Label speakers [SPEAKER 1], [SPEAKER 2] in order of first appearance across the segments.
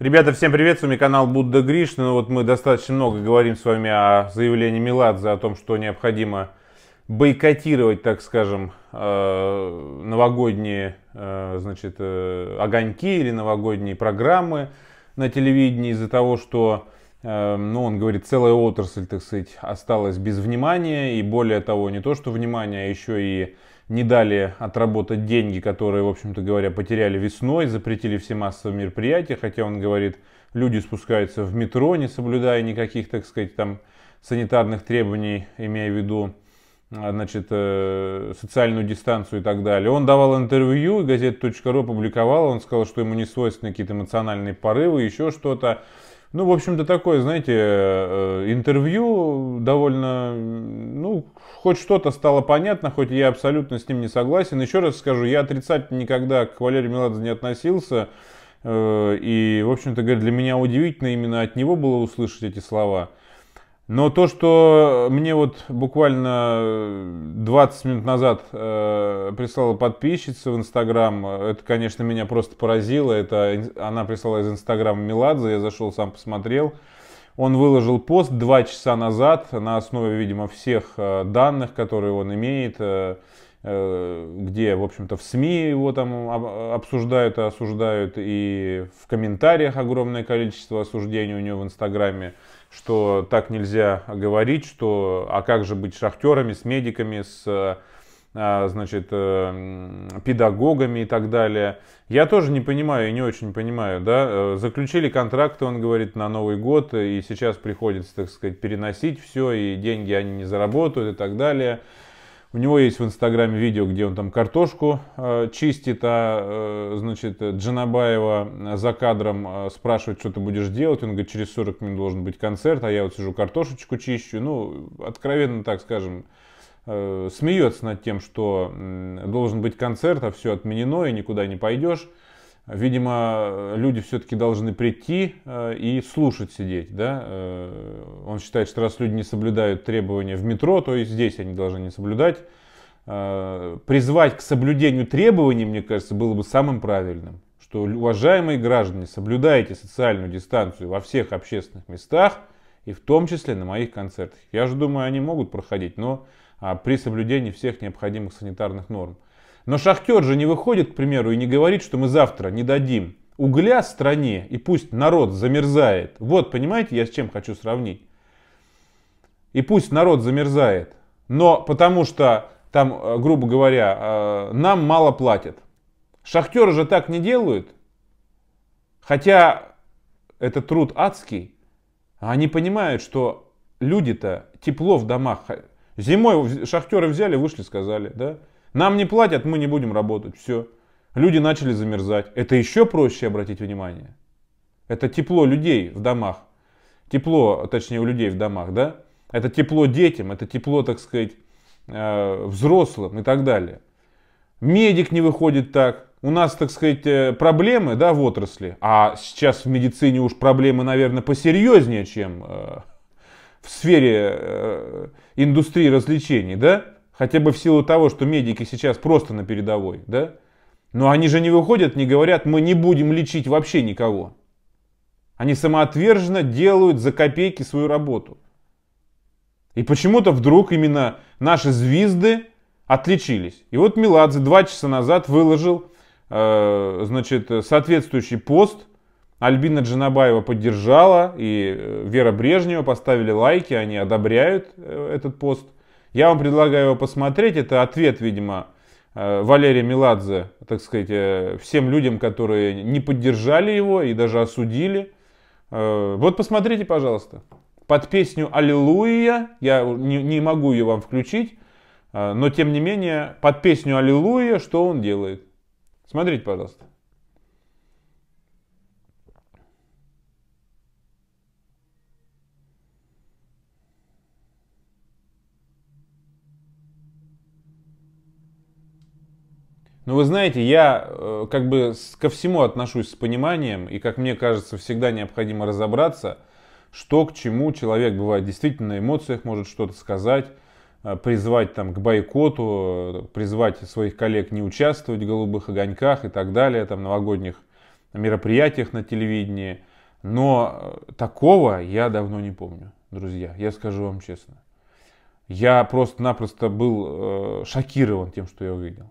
[SPEAKER 1] Ребята, всем привет, с вами канал Будда Гриш. Ну вот мы достаточно много говорим с вами о заявлении Меладзе, о том, что необходимо бойкотировать, так скажем, э, новогодние э, значит, э, огоньки или новогодние программы на телевидении из-за того, что Эм, ну, он говорит, целая отрасль, так сказать, осталась без внимания, и более того, не то что внимания, а еще и не дали отработать деньги, которые, в общем-то говоря, потеряли весной, запретили все массовые мероприятия, хотя он говорит, люди спускаются в метро, не соблюдая никаких, так сказать, там санитарных требований, имея в виду, э, значит, э, социальную дистанцию и так далее. Он давал интервью, .ру, публиковала, он сказал, что ему не свойственны какие-то эмоциональные порывы, еще что-то. Ну, в общем-то, такое, знаете, э, интервью довольно, ну, хоть что-то стало понятно, хоть я абсолютно с ним не согласен. Еще раз скажу, я отрицательно никогда к Валерию Меладзе не относился. Э, и, в общем-то, для меня удивительно именно от него было услышать эти слова. Но то, что мне вот буквально 20 минут назад э, прислала подписчица в Инстаграм. Это, конечно, меня просто поразило. Это она прислала из Инстаграма Меладзе. Я зашел, сам посмотрел. Он выложил пост два часа назад на основе, видимо, всех э, данных, которые он имеет, э, э, где, в общем-то, в СМИ его там обсуждают и осуждают, и в комментариях огромное количество осуждений у него в Инстаграме, что так нельзя говорить, что а как же быть шахтерами, с медиками, с а, значит, э, педагогами и так далее. Я тоже не понимаю и не очень понимаю, да, э, заключили контракты, он говорит, на Новый год, э, и сейчас приходится, так сказать, переносить все, и деньги они не заработают и так далее. У него есть в Инстаграме видео, где он там картошку э, чистит, а, э, значит, Джанабаева за кадром э, спрашивает, что ты будешь делать. Он говорит, через 40 минут должен быть концерт, а я вот сижу картошечку чищу. Ну, откровенно так скажем, Э, смеется над тем, что должен быть концерт, а все отменено и никуда не пойдешь. Видимо, люди все-таки должны прийти э, и слушать сидеть. Да? Э, он считает, что раз люди не соблюдают требования в метро, то и здесь они должны не соблюдать. Призвать к соблюдению требований, мне кажется, было бы самым правильным. Что, уважаемые граждане, соблюдайте социальную дистанцию во всех общественных местах и в том числе на моих концертах. Я же думаю, они могут проходить, но а, при соблюдении всех необходимых санитарных норм. Но шахтер же не выходит, к примеру, и не говорит, что мы завтра не дадим угля стране, и пусть народ замерзает. Вот, понимаете, я с чем хочу сравнить. И пусть народ замерзает, но потому что там, э, грубо говоря, э, нам мало платят. Шахтеры же так не делают, хотя это труд адский, а они понимают, что люди-то тепло в домах Зимой шахтеры взяли, вышли, сказали, да? Нам не платят, мы не будем работать, все. Люди начали замерзать. Это еще проще обратить внимание. Это тепло людей в домах. Тепло, точнее, у людей в домах, да? Это тепло детям, это тепло, так сказать, э, взрослым и так далее. Медик не выходит так. У нас, так сказать, э, проблемы да, в отрасли. А сейчас в медицине уж проблемы, наверное, посерьезнее, чем э, в сфере э, индустрии развлечений, да? Хотя бы в силу того, что медики сейчас просто на передовой, да? Но они же не выходят, не говорят, мы не будем лечить вообще никого. Они самоотверженно делают за копейки свою работу. И почему-то вдруг именно наши звезды отличились. И вот Меладзе два часа назад выложил э, значит, соответствующий пост Альбина Джанабаева поддержала, и э, Вера Брежнева поставили лайки, они одобряют э, этот пост. Я вам предлагаю его посмотреть, это ответ, видимо, э, Валерия Меладзе, так сказать, всем людям, которые не поддержали его и даже осудили. Вот посмотрите, пожалуйста. Под песню «Аллилуйя», я не, могу ее вам включить, но тем не менее, под песню «Аллилуйя» что он делает? Смотрите, пожалуйста. Ну, вы знаете, я э, как бы ко всему отношусь с пониманием, и, как мне кажется, всегда необходимо разобраться, что к чему человек бывает действительно на эмоциях может что-то сказать, э, призвать там к бойкоту, э, призвать своих коллег не участвовать в голубых огоньках и так далее, там новогодних мероприятиях на телевидении. Но э, такого я давно не помню, друзья, я скажу вам честно. Я просто-напросто был э, шокирован тем, что я увидел.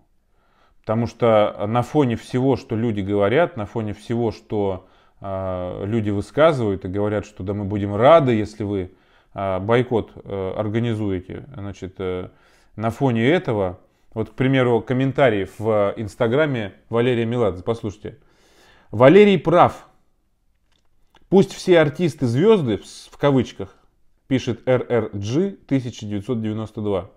[SPEAKER 1] Потому что на фоне всего, что люди говорят, на фоне всего, что э, люди высказывают и говорят, что да мы будем рады, если вы э, бойкот э, организуете, значит, э, на фоне этого, вот, к примеру, комментарий в Инстаграме Валерия Меладзе, послушайте. Валерий прав. Пусть все артисты-звезды, в кавычках, пишет РРГ 1992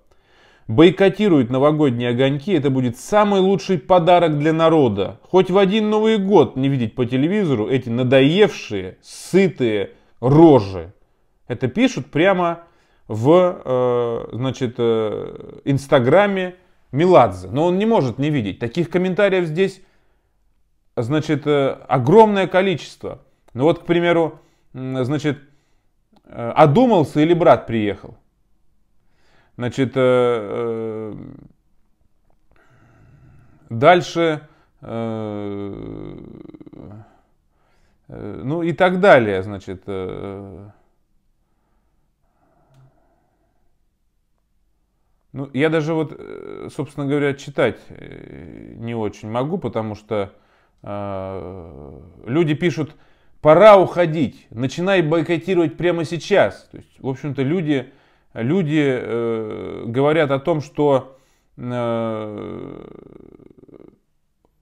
[SPEAKER 1] бойкотируют новогодние огоньки, это будет самый лучший подарок для народа. Хоть в один Новый год не видеть по телевизору эти надоевшие, сытые рожи. Это пишут прямо в э, значит, э, инстаграме Меладзе. Но он не может не видеть. Таких комментариев здесь значит, э, огромное количество. Ну вот, к примеру, значит, э, одумался или брат приехал. Значит, э, э, дальше, э, э, ну и так далее, значит. Э, э. ну, я даже вот, э, собственно говоря, читать э, не очень могу, потому что э, люди пишут, пора уходить, начинай бойкотировать прямо сейчас. То есть, в общем-то, люди люди э, говорят о том, что э,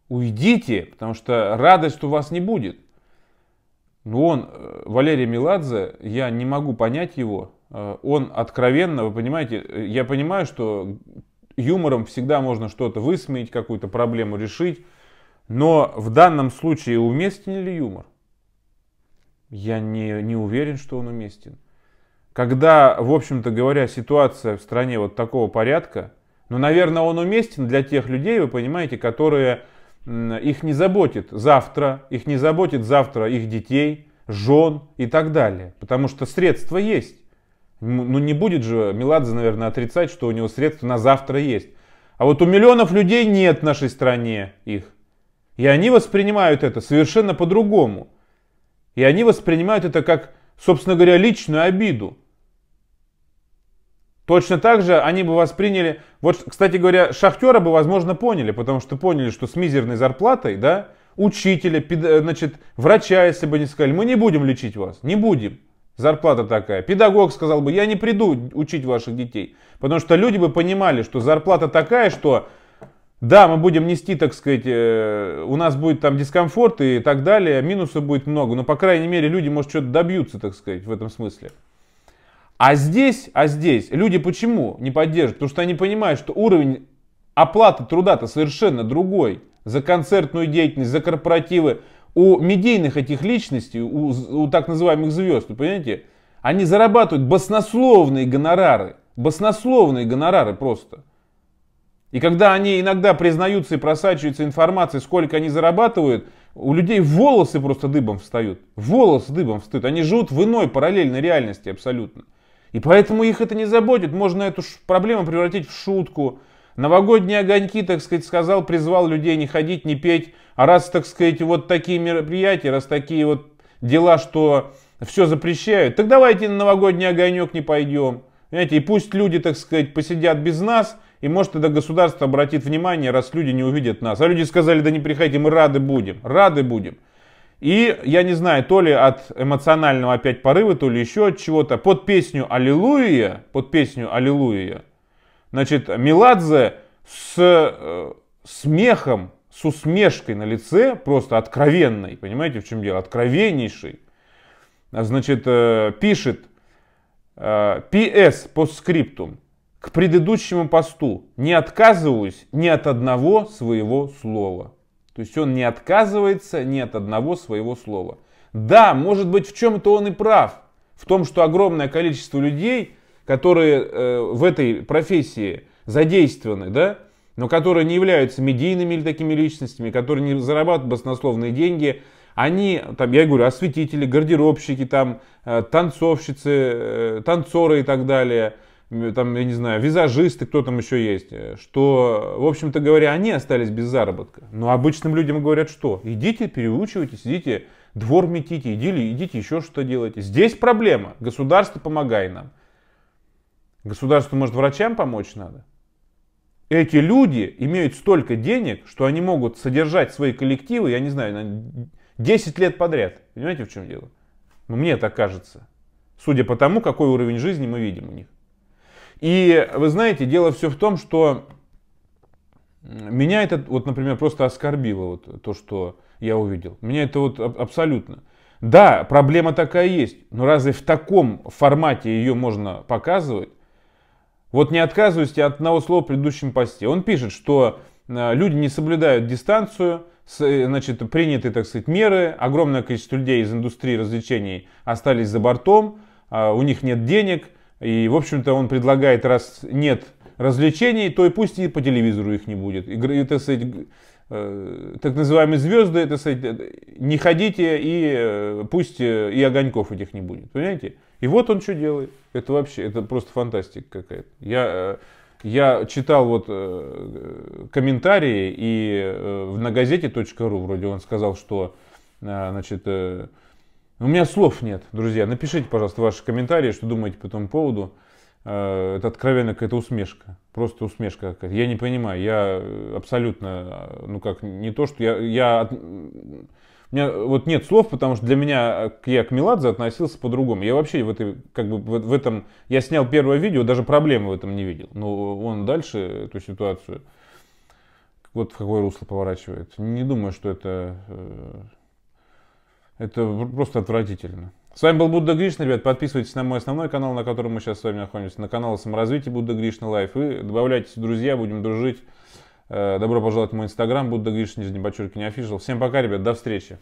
[SPEAKER 1] уйдите, потому что радость у вас не будет. Но он, э, Валерий Меладзе, я не могу понять его, э, он откровенно, вы понимаете, э, я понимаю, что юмором всегда можно что-то высмеять, какую-то проблему решить, но в данном случае уместен ли юмор? Я не, не уверен, что он уместен когда, в общем-то говоря, ситуация в стране вот такого порядка, ну, наверное, он уместен для тех людей, вы понимаете, которые их не заботит завтра, их не заботит завтра их детей, жен и так далее. Потому что средства есть. Ну не будет же Меладзе, наверное, отрицать, что у него средства на завтра есть. А вот у миллионов людей нет в нашей стране их. И они воспринимают это совершенно по-другому. И они воспринимают это как, собственно говоря, личную обиду. Точно так же они бы восприняли, вот, кстати говоря, шахтера бы, возможно, поняли, потому что поняли, что с мизерной зарплатой, да, учителя, пед, э, значит, врача, если бы не сказали, мы не будем лечить вас, не будем, зарплата такая. Педагог сказал бы, я не приду учить ваших детей, потому что люди бы понимали, что зарплата такая, что да, мы будем нести, так сказать, э, у нас будет там дискомфорт и так далее, минусов будет много, но, по крайней мере, люди, может, что-то добьются, так сказать, в этом смысле. А здесь, а здесь люди почему не поддерживают? Потому что они понимают, что уровень оплаты труда-то совершенно другой. За концертную деятельность, за корпоративы. У медийных этих личностей, у, у так называемых звезд, вы понимаете, они зарабатывают баснословные гонорары. Баснословные гонорары просто. И когда они иногда признаются и просачиваются информацией, сколько они зарабатывают, у людей волосы просто дыбом встают. Волосы дыбом встают. Они живут в иной параллельной реальности абсолютно. И поэтому их это не заботит. Можно эту проблему превратить в шутку. Новогодние огоньки, так сказать, сказал, призвал людей не ходить, не петь. А раз, так сказать, вот такие мероприятия, раз такие вот дела, что все запрещают, так давайте на новогодний огонек не пойдем. Понимаете, и пусть люди, так сказать, посидят без нас, и может это государство обратит внимание, раз люди не увидят нас. А люди сказали, да не приходите, мы рады будем, рады будем. И, я не знаю, то ли от эмоционального опять порыва, то ли еще от чего-то, под песню «Аллилуйя», под песню «Аллилуйя», значит, Меладзе с э, смехом, с усмешкой на лице, просто откровенной, понимаете, в чем дело, откровеннейший, значит, э, пишет э, «PS по скриптум» к предыдущему посту не отказываюсь ни от одного своего слова. То есть он не отказывается ни от одного своего слова. Да, может быть, в чем-то он и прав. В том, что огромное количество людей, которые э, в этой профессии задействованы, да, но которые не являются медийными или такими личностями, которые не зарабатывают баснословные деньги, они, там, я говорю, осветители, гардеробщики, там, э, танцовщицы, э, танцоры и так далее – там, я не знаю, визажисты, кто там еще есть, э, что, в общем-то говоря, они остались без заработка. Но обычным людям говорят, что идите, переучивайтесь, идите, двор метите, идите, идите еще что делайте. Здесь проблема. Государство, помогай нам. Государство может, врачам помочь надо? Эти люди имеют столько денег, что они могут содержать свои коллективы, я не знаю, на 10 лет подряд. Понимаете, в чем дело? Ну, мне так кажется. Судя по тому, какой уровень жизни мы видим у них. И вы знаете, дело все в том, что меня это, вот, например, просто оскорбило вот то, что я увидел. Меня это вот абсолютно. Да, проблема такая есть, но разве в таком формате ее можно показывать? Вот не отказываюсь от одного слова в предыдущем посте. Он пишет, что э, люди не соблюдают дистанцию, э, значит, приняты, так сказать, меры, огромное количество людей из индустрии развлечений остались за бортом, а у них нет денег – и, в общем-то, он предлагает, раз нет развлечений, то и пусть и по телевизору их не будет. И это, сказать, э, так называемые звезды, это, сказать, не ходите и э, пусть э, и огоньков этих не будет. Понимаете? И вот он что делает. Это вообще, это просто фантастика какая-то. Я, я читал вот комментарии и в на газете.ру вроде он сказал, что значит, у меня слов нет, друзья. Напишите, пожалуйста, ваши комментарии, что думаете по этому поводу. Э, это откровенно какая-то усмешка. Просто усмешка какая-то. Я не понимаю. Я э, абсолютно, э, ну как, не то, что я... я у меня вот нет слов, потому что для меня я к Меладзе относился по-другому. Я вообще в, этой, как бы, в, в этом... Я снял первое видео, даже проблемы в этом не видел. Но он дальше эту ситуацию вот в какое русло поворачивает. Не думаю, что это это просто отвратительно. С вами был Будда Гришна, ребят. Подписывайтесь на мой основной канал, на котором мы сейчас с вами находимся, на канал саморазвития Будда Гришна Лайф. И добавляйтесь в друзья, будем дружить. Э, добро пожаловать в мой инстаграм, Будда Гришна, нижний подчеркивание, офишел. Всем пока, ребят, до встречи.